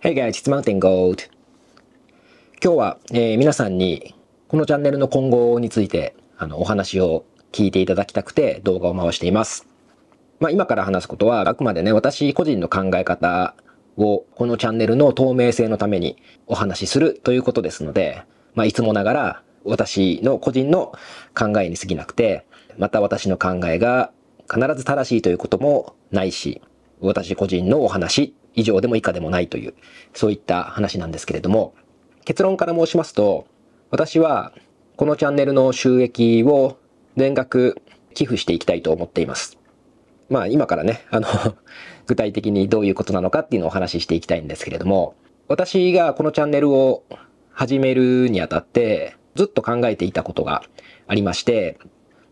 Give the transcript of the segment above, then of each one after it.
Hey guys, it's Mountain Gold. 今日は、えー、皆さんにこのチャンネルの今後についてあのお話を聞いていただきたくて動画を回しています。まあ、今から話すことはあくまでね、私個人の考え方をこのチャンネルの透明性のためにお話しするということですので、まあ、いつもながら私の個人の考えに過ぎなくて、また私の考えが必ず正しいということもないし、私個人のお話以上でも以下でもないという、そういった話なんですけれども、結論から申しますと、私はこのチャンネルの収益を全額寄付していきたいと思っています。まあ今からね、あの 具体的にどういうことなのかっていうのをお話ししていきたいんですけれども、私がこのチャンネルを始めるにあたって、ずっと考えていたことがありまして、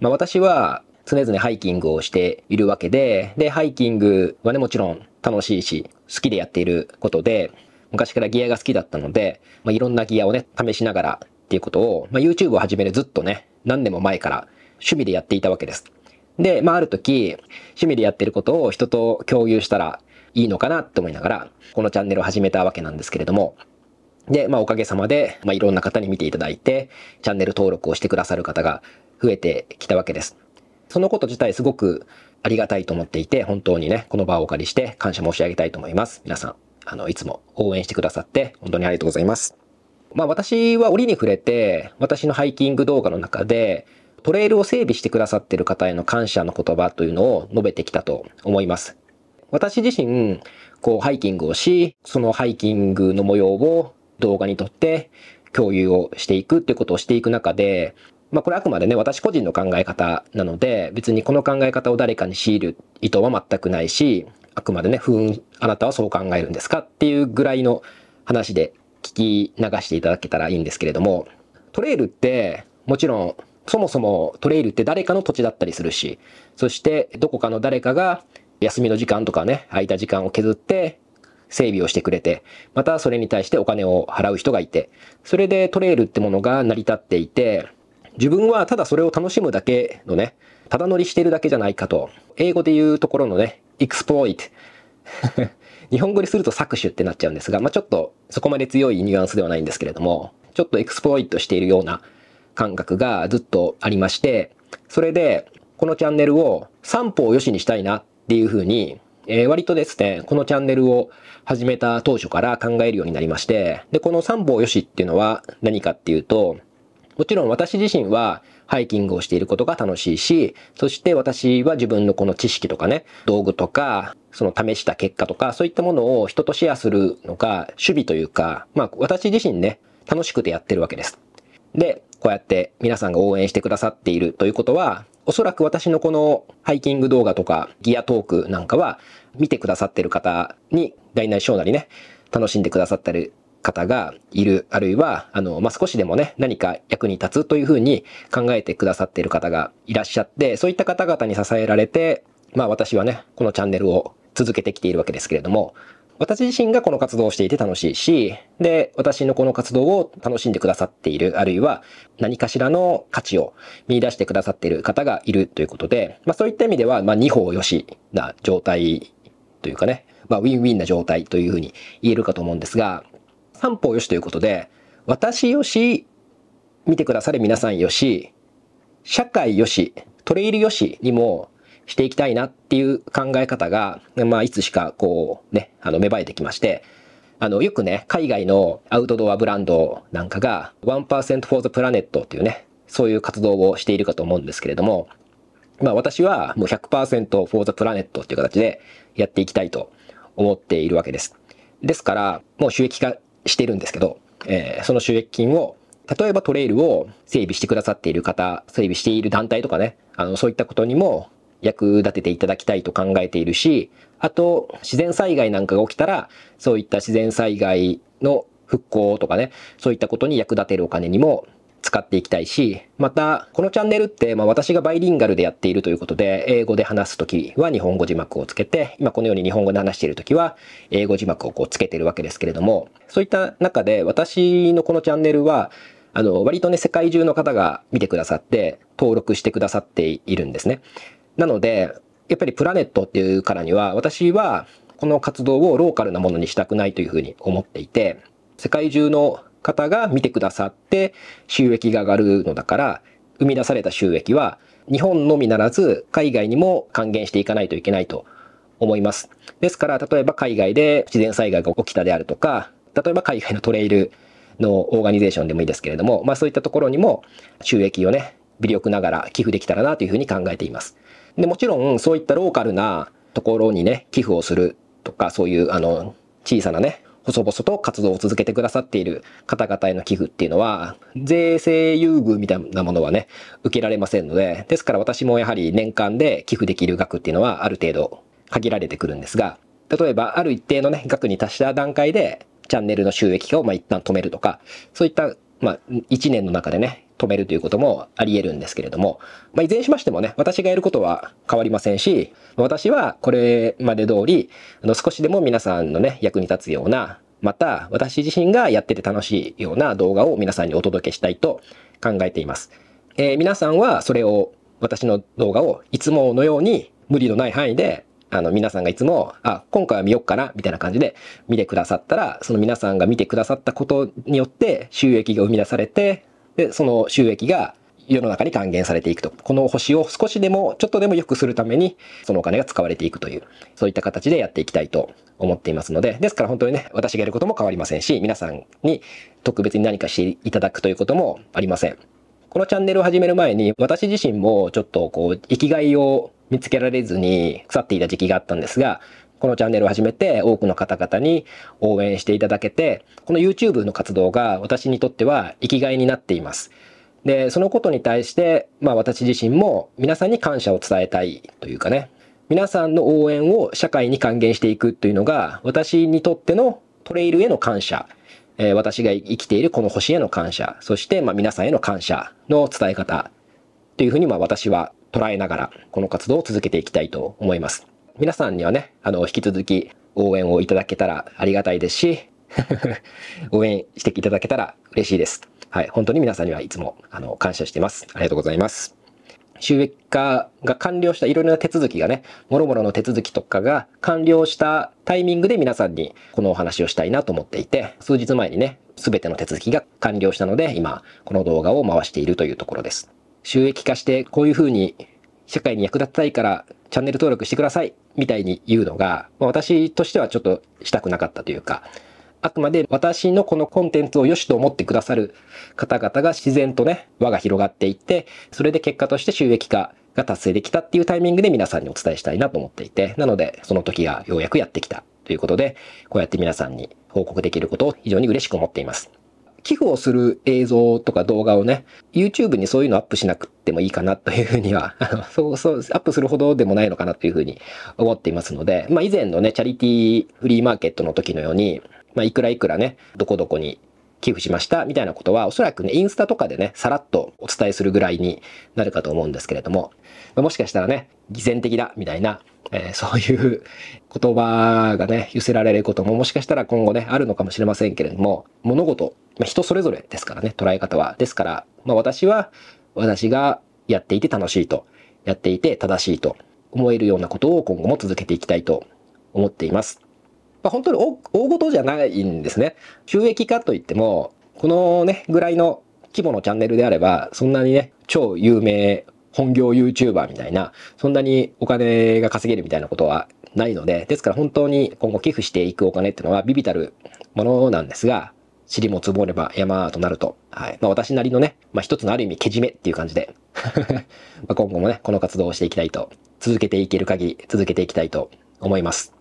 まあ、私は常々ハイキングをしているわけで、で、ハイキングはね、もちろん楽しいし、好きでやっていることで、昔からギアが好きだったので、まあ、いろんなギアをね、試しながらっていうことを、まあ、YouTube を始めるずっとね、何年も前から趣味でやっていたわけです。で、まあ、ある時、趣味でやってることを人と共有したらいいのかなって思いながら、このチャンネルを始めたわけなんですけれども、で、まあ、おかげさまで、まあ、いろんな方に見ていただいて、チャンネル登録をしてくださる方が増えてきたわけです。そのこと自体すごくありがたいと思っていて、本当にね、この場をお借りして感謝申し上げたいと思います。皆さん、あの、いつも応援してくださって、本当にありがとうございます。まあ私は折に触れて、私のハイキング動画の中で、トレイルを整備してくださってる方への感謝の言葉というのを述べてきたと思います。私自身、こうハイキングをし、そのハイキングの模様を動画に撮って共有をしていくっていうことをしていく中で、まあ、これあくまでね、私個人の考え方なので、別にこの考え方を誰かに強いる意図は全くないし、あくまでね、ふーん、あなたはそう考えるんですかっていうぐらいの話で聞き流していただけたらいいんですけれども、トレイルって、もちろん、そもそもトレイルって誰かの土地だったりするし、そしてどこかの誰かが休みの時間とかね、空いた時間を削って整備をしてくれて、またそれに対してお金を払う人がいて、それでトレイルってものが成り立っていて、自分はただそれを楽しむだけのね、ただ乗りしてるだけじゃないかと。英語で言うところのね、exploit。日本語にすると搾取ってなっちゃうんですが、まあ、ちょっとそこまで強いニュアンスではないんですけれども、ちょっとエクスプロイトしているような感覚がずっとありまして、それで、このチャンネルを三歩を良しにしたいなっていうふうに、えー、割とですね、このチャンネルを始めた当初から考えるようになりまして、で、この三歩を良しっていうのは何かっていうと、もちろん私自身はハイキングをしていることが楽しいし、そして私は自分のこの知識とかね、道具とか、その試した結果とか、そういったものを人とシェアするのが趣味というか、まあ私自身ね、楽しくてやってるわけです。で、こうやって皆さんが応援してくださっているということは、おそらく私のこのハイキング動画とかギアトークなんかは見てくださってる方に大なり小なりね、楽しんでくださったり方がいる、あるいは、あの、まあ、少しでもね、何か役に立つというふうに考えてくださっている方がいらっしゃって、そういった方々に支えられて、まあ、私はね、このチャンネルを続けてきているわけですけれども、私自身がこの活動をしていて楽しいし、で、私のこの活動を楽しんでくださっている、あるいは何かしらの価値を見出してくださっている方がいるということで、まあそういった意味では、まあ二方よしな状態というかね、まあウィンウィンな状態というふうに言えるかと思うんですが、三方よしということで、私よし、見てくださる皆さんよし、社会よし、トレイルよしにもしていきたいなっていう考え方が、まあ、いつしかこうね、あの、芽生えてきまして、あの、よくね、海外のアウトドアブランドなんかが、1% for the planet っていうね、そういう活動をしているかと思うんですけれども、まあ私はもう100% for the planet っていう形でやっていきたいと思っているわけです。ですから、もう収益化してるんですけど、えー、その収益金を、例えばトレイルを整備してくださっている方、整備している団体とかね、あの、そういったことにも役立てていただきたいと考えているし、あと、自然災害なんかが起きたら、そういった自然災害の復興とかね、そういったことに役立てるお金にも使っていきたいし、また、このチャンネルって、まあ、私がバイリンガルでやっているということで、英語で話すときは日本語字幕をつけて、今このように日本語で話しているときは、英語字幕をこうつけてるわけですけれども、そういった中で、私のこのチャンネルは、あの、割とね、世界中の方が見てくださって、登録してくださっているんですね。なので、やっぱりプラネットっていうからには、私は、この活動をローカルなものにしたくないというふうに思っていて、世界中の方が見てくださって収益が上がるのだから、生み出された収益は日本のみならず海外にも還元していかないといけないと思います。ですから、例えば海外で自然災害が起きたであるとか、例えば海外のトレイルのオーガニゼーションでもいいですけれども、まあそういったところにも収益をね、微力ながら寄付できたらなというふうに考えています。で、もちろんそういったローカルなところにね、寄付をするとか、そういうあの、小さなね、細々と活動を続けてくださっている方々への寄付っていうのは、税制優遇みたいなものはね、受けられませんので、ですから私もやはり年間で寄付できる額っていうのはある程度限られてくるんですが、例えばある一定のね、額に達した段階で、チャンネルの収益化をまあ一旦止めるとか、そういった、まあ、1年の中でね、止めるということもあり得るんですけれども、まあ、いずれにしましてもね、私がやることは変わりませんし、私はこれまで通り、あの少しでも皆さんのね、役に立つような、また私自身がやってて楽しいような動画を皆さんにお届けしたいと考えています。えー、皆さんはそれを、私の動画をいつものように無理のない範囲であの、皆さんがいつも、あ、今回は見よっかな、みたいな感じで見てくださったら、その皆さんが見てくださったことによって収益が生み出されて、で、その収益が世の中に還元されていくと。この星を少しでも、ちょっとでも良くするために、そのお金が使われていくという、そういった形でやっていきたいと思っていますので、ですから本当にね、私がやることも変わりませんし、皆さんに特別に何かしていただくということもありません。このチャンネルを始める前に、私自身もちょっとこう、生きがいを見つけられずに腐っていた時期があったんですが、このチャンネルを始めて多くの方々に応援していただけて、この YouTube の活動が私にとっては生きがいになっています。で、そのことに対して、まあ私自身も皆さんに感謝を伝えたいというかね、皆さんの応援を社会に還元していくというのが、私にとってのトレイルへの感謝、えー、私が生きているこの星への感謝、そしてまあ皆さんへの感謝の伝え方というふうにまあ私は捉えながら、この活動を続けていきたいと思います。皆さんにはね、あの、引き続き応援をいただけたらありがたいですし、応援していただけたら嬉しいです。はい。本当に皆さんにはいつも、あの、感謝しています。ありがとうございます。収益化が完了したいろいろな手続きがね、もろもろの手続きとかが完了したタイミングで皆さんにこのお話をしたいなと思っていて、数日前にね、すべての手続きが完了したので、今、この動画を回しているというところです。収益化して、こういうふうに社会に役立てたいからチャンネル登録してくださいみたいに言うのが、まあ、私としてはちょっとしたくなかったというか、あくまで私のこのコンテンツを良しと思ってくださる方々が自然とね、輪が広がっていって、それで結果として収益化が達成できたっていうタイミングで皆さんにお伝えしたいなと思っていて、なのでその時がようやくやってきたということで、こうやって皆さんに報告できることを非常に嬉しく思っています。寄付をする映像とか動画をね、YouTube にそういうのアップしなくてもいいかなというふうには、あの、そうそう、アップするほどでもないのかなというふうに思っていますので、まあ以前のね、チャリティーフリーマーケットの時のように、まあいくらいくらね、どこどこに寄付しましたみたいなことはおそらくね、インスタとかでね、さらっとお伝えするぐらいになるかと思うんですけれども、もしかしたらね、偽善的だみたいな、えー、そういう言葉がね、寄せられることももしかしたら今後ね、あるのかもしれませんけれども、物事まあ、人それぞれですからね、捉え方は。ですから、まあ、私は、私がやっていて楽しいと、やっていて正しいと思えるようなことを今後も続けていきたいと思っています。まあ、本当に大ごとじゃないんですね。収益化といっても、このね、ぐらいの規模のチャンネルであれば、そんなにね、超有名本業 YouTuber みたいな、そんなにお金が稼げるみたいなことはないので、ですから本当に今後寄付していくお金っていうのはビビたるものなんですが、尻も積もれば山となると。はい。まあ私なりのね、まあ一つのある意味けじめっていう感じで まあ今後もね、この活動をしていきたいと、続けていける限り続けていきたいと思います。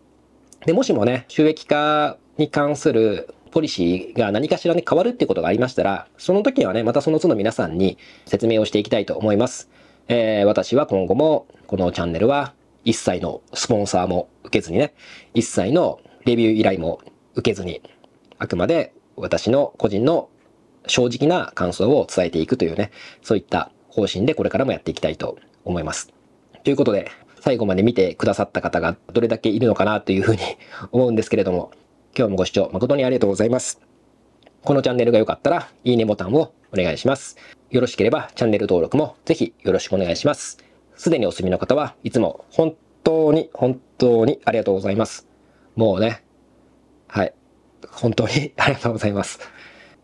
で、もしもね、収益化に関するポリシーが何かしらね、変わるってことがありましたら、その時はね、またその都度皆さんに説明をしていきたいと思います。えー、私は今後も、このチャンネルは一切のスポンサーも受けずにね、一切のレビュー依頼も受けずに、あくまで私の個人の正直な感想を伝えていくというね、そういった方針でこれからもやっていきたいと思います。ということで、最後まで見てくださった方がどれだけいるのかなというふうに 思うんですけれども、今日もご視聴誠にありがとうございます。このチャンネルが良かったら、いいねボタンをお願いします。よろしければチャンネル登録もぜひよろしくお願いします。すでにお済みの方はいつも本当に本当にありがとうございます。もうね、はい。本当に ありがとうございます。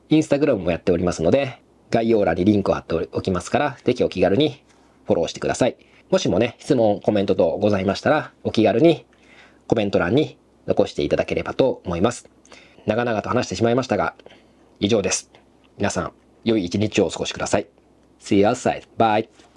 インスタグラムもやっておりますので、概要欄にリンクを貼っておきますから、ぜひお気軽にフォローしてください。もしもね、質問、コメント等ございましたら、お気軽にコメント欄に残していただければと思います。長々と話してしまいましたが、以上です。皆さん、良い一日をお過ごしください。See you outside. Bye.